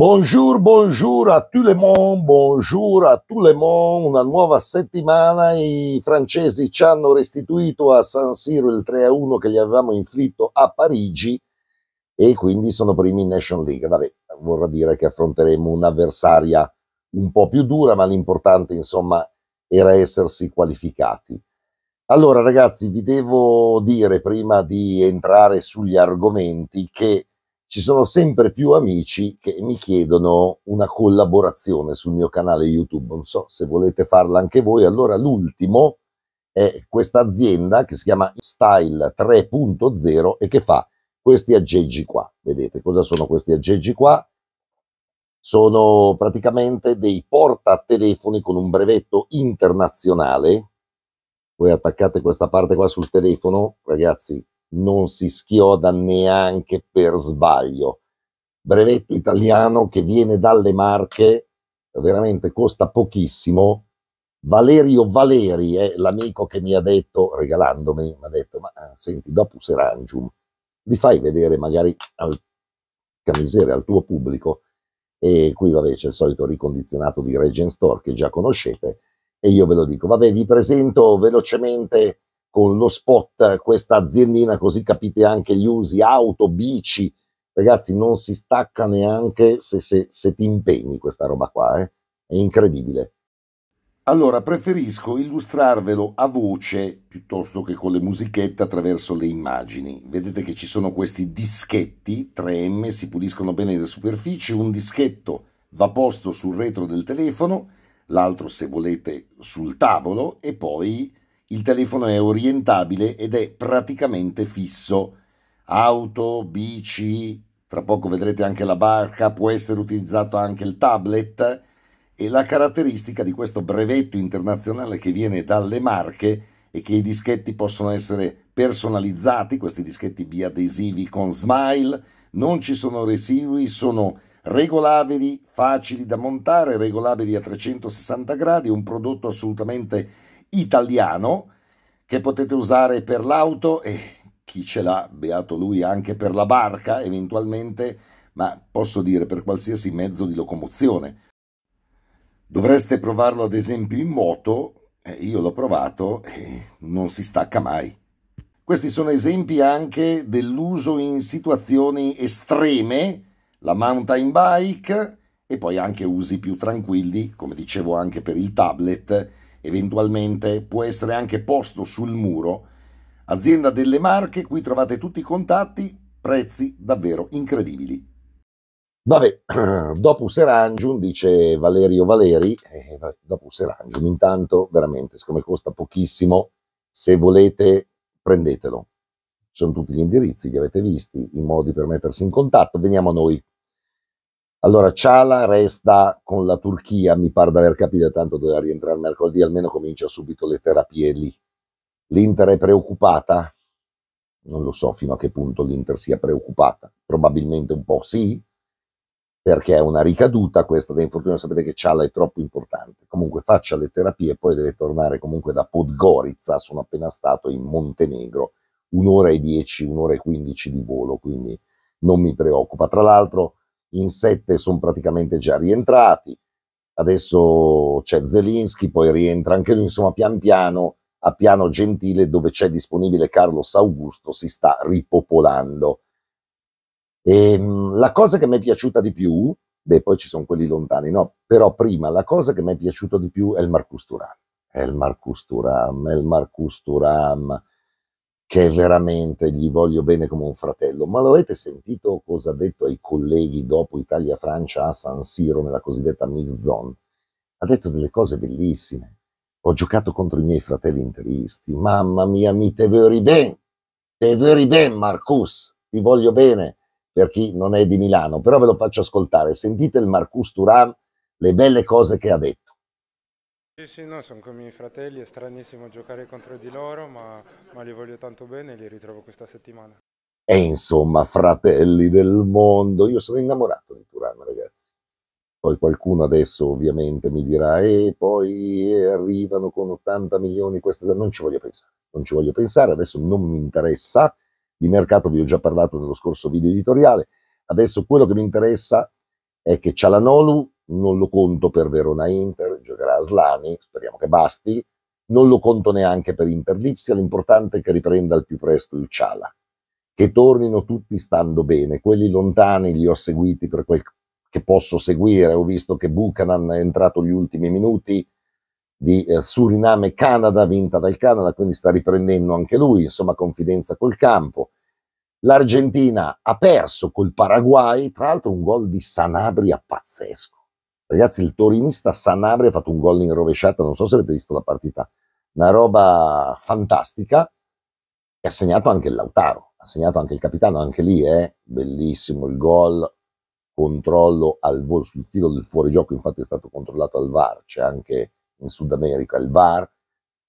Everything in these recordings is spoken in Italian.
Bonjour, bonjour a tout le monde, bonjour a tout le monde, una nuova settimana, i francesi ci hanno restituito a San Siro il 3-1 a che gli avevamo inflitto a Parigi e quindi sono primi in National League, vabbè, vorrà dire che affronteremo un'avversaria un po' più dura, ma l'importante insomma era essersi qualificati. Allora ragazzi, vi devo dire prima di entrare sugli argomenti che ci sono sempre più amici che mi chiedono una collaborazione sul mio canale YouTube. Non so se volete farla anche voi. Allora l'ultimo è questa azienda che si chiama Style 3.0 e che fa questi aggeggi qua. Vedete cosa sono questi aggeggi qua? Sono praticamente dei portatelefoni con un brevetto internazionale. Voi attaccate questa parte qua sul telefono, ragazzi, non si schioda neanche per sbaglio. Brevetto italiano che viene dalle Marche, veramente costa pochissimo. Valerio Valeri è l'amico che mi ha detto, regalandomi, mi ha detto, ma eh, senti, dopo Serangium, li fai vedere magari al camisere, al tuo pubblico. E qui vabbè c'è il solito ricondizionato di Regent Store che già conoscete e io ve lo dico, vabbè vi presento velocemente con lo spot questa aziendina, così capite anche gli usi, auto, bici, ragazzi non si stacca neanche se, se, se ti impegni questa roba qua, eh? è incredibile. Allora, preferisco illustrarvelo a voce piuttosto che con le musichette attraverso le immagini. Vedete che ci sono questi dischetti 3M, si puliscono bene le superfici, un dischetto va posto sul retro del telefono, l'altro se volete sul tavolo e poi il telefono è orientabile ed è praticamente fisso. Auto, bici, tra poco vedrete anche la barca, può essere utilizzato anche il tablet e la caratteristica di questo brevetto internazionale che viene dalle marche è che i dischetti possono essere personalizzati, questi dischetti biadesivi con smile, non ci sono residui, sono regolabili, facili da montare, regolabili a 360 gradi, un prodotto assolutamente italiano che potete usare per l'auto e chi ce l'ha, beato lui, anche per la barca eventualmente, ma posso dire per qualsiasi mezzo di locomozione. Dovreste provarlo ad esempio in moto, eh, io l'ho provato e non si stacca mai. Questi sono esempi anche dell'uso in situazioni estreme, la mountain bike e poi anche usi più tranquilli, come dicevo anche per il tablet Eventualmente può essere anche posto sul muro. Azienda delle Marche, qui trovate tutti i contatti, prezzi davvero incredibili. Vabbè, dopo Serangium, dice Valerio Valeri, eh, dopo Serangium, intanto veramente, siccome costa pochissimo, se volete prendetelo. Ci sono tutti gli indirizzi che avete visti, i modi per mettersi in contatto, veniamo a noi. Allora Ciala resta con la Turchia, mi pare di aver capito, tanto doveva rientrare mercoledì, almeno comincia subito le terapie lì. L'Inter è preoccupata? Non lo so fino a che punto l'Inter sia preoccupata, probabilmente un po' sì, perché è una ricaduta questa da infortunio, sapete che Ciala è troppo importante. Comunque faccia le terapie, poi deve tornare comunque da Podgorica, sono appena stato in Montenegro, un'ora e dieci, un'ora e quindici di volo, quindi non mi preoccupa. Tra l'altro in sette sono praticamente già rientrati, adesso c'è Zelinski, poi rientra anche lui, insomma pian piano a piano gentile dove c'è disponibile Carlos Augusto si sta ripopolando. E, ehm, la cosa che mi è piaciuta di più, beh poi ci sono quelli lontani, no, però prima la cosa che mi è piaciuta di più è il Marcus Turam, è il Marcus Turam, è il Marcus Turam, che veramente gli voglio bene come un fratello, ma lo avete sentito cosa ha detto ai colleghi dopo Italia-Francia a San Siro nella cosiddetta mix zone? Ha detto delle cose bellissime. Ho giocato contro i miei fratelli interisti. Mamma mia, mi te veri ben, te veri ben Marcus, ti voglio bene per chi non è di Milano, però ve lo faccio ascoltare. Sentite il Marcus Turan, le belle cose che ha detto. Sì, sì, no, sono come i miei fratelli, è stranissimo giocare contro di loro, ma, ma li voglio tanto bene e li ritrovo questa settimana. E insomma, fratelli del mondo, io sono innamorato di Turan, ragazzi. Poi qualcuno adesso ovviamente mi dirà, e poi arrivano con 80 milioni queste... Non ci voglio pensare, non ci voglio pensare, adesso non mi interessa. Di mercato vi ho già parlato nello scorso video editoriale. Adesso quello che mi interessa è che Cialanolu non lo conto per Verona Inter, giocherà Slani, speriamo che basti, non lo conto neanche per Imperlipsia, l'importante è che riprenda al più presto il Ciala, che tornino tutti stando bene, quelli lontani li ho seguiti per quel che posso seguire, ho visto che Buchanan è entrato gli ultimi minuti di eh, Suriname Canada, vinta dal Canada, quindi sta riprendendo anche lui, insomma confidenza col campo. L'Argentina ha perso col Paraguay, tra l'altro un gol di Sanabria pazzesco Ragazzi, il torinista Sanabria ha fatto un gol in rovesciata, non so se avete visto la partita, una roba fantastica, e ha segnato anche il Lautaro, ha segnato anche il capitano, anche lì è eh? bellissimo il gol, controllo al volo sul filo del fuorigioco, infatti è stato controllato al VAR, c'è anche in Sud America il VAR,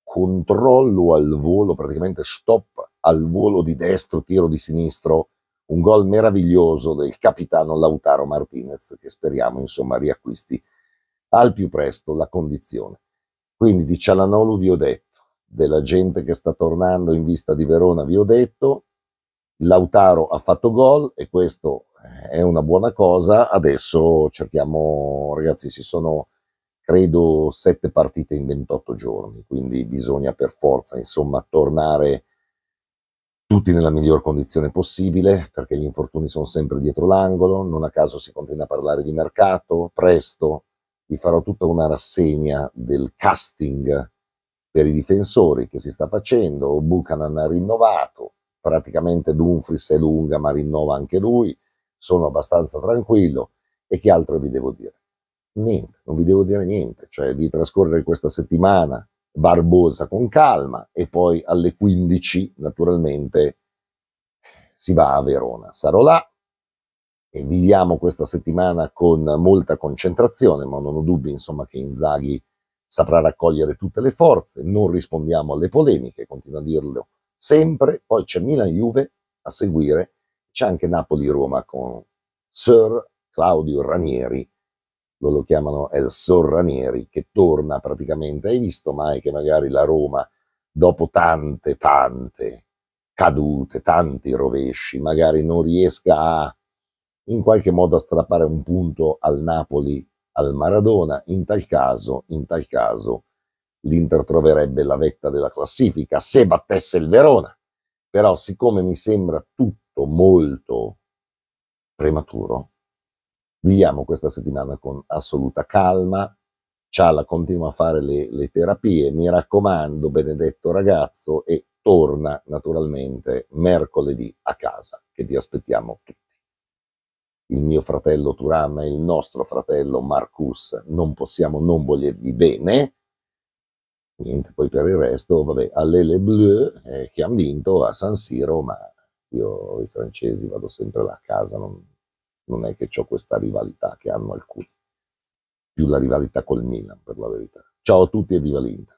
controllo al volo, praticamente stop al volo di destro, tiro di sinistro, un gol meraviglioso del capitano Lautaro Martinez che speriamo insomma riacquisti al più presto la condizione. Quindi di Cialanolu vi ho detto, della gente che sta tornando in vista di Verona vi ho detto, Lautaro ha fatto gol e questo eh, è una buona cosa, adesso cerchiamo, ragazzi si sono credo sette partite in 28 giorni, quindi bisogna per forza insomma tornare tutti nella miglior condizione possibile, perché gli infortuni sono sempre dietro l'angolo, non a caso si continua a parlare di mercato, presto vi farò tutta una rassegna del casting per i difensori che si sta facendo, Buchanan ha rinnovato, praticamente Dumfries è lunga ma rinnova anche lui, sono abbastanza tranquillo e che altro vi devo dire? Niente, non vi devo dire niente, cioè di trascorrere questa settimana Barbosa con calma e poi alle 15 naturalmente si va a Verona. Sarò là e viviamo questa settimana con molta concentrazione, ma non ho dubbi insomma che Inzaghi saprà raccogliere tutte le forze, non rispondiamo alle polemiche, continuo a dirlo sempre, poi c'è Milan-Juve a seguire, c'è anche Napoli-Roma con Sir Claudio Ranieri lo chiamano El Sorranieri, che torna praticamente, hai visto mai che magari la Roma, dopo tante, tante cadute, tanti rovesci, magari non riesca a, in qualche modo a strappare un punto al Napoli, al Maradona, in tal caso, in tal caso, l'Inter troverebbe la vetta della classifica se battesse il Verona. Però siccome mi sembra tutto molto prematuro, Viviamo questa settimana con assoluta calma. Ciala continua a fare le, le terapie. Mi raccomando, benedetto ragazzo, e torna naturalmente mercoledì a casa, che ti aspettiamo tutti. Il mio fratello Turam e il nostro fratello Marcus non possiamo non volergli bene. Niente, poi per il resto, vabbè, all'Ele Bleu eh, che hanno vinto a San Siro, ma io i francesi vado sempre là a casa, non, non è che ho questa rivalità che hanno alcuni, più la rivalità col Milan per la verità. Ciao a tutti e viva l'Inter!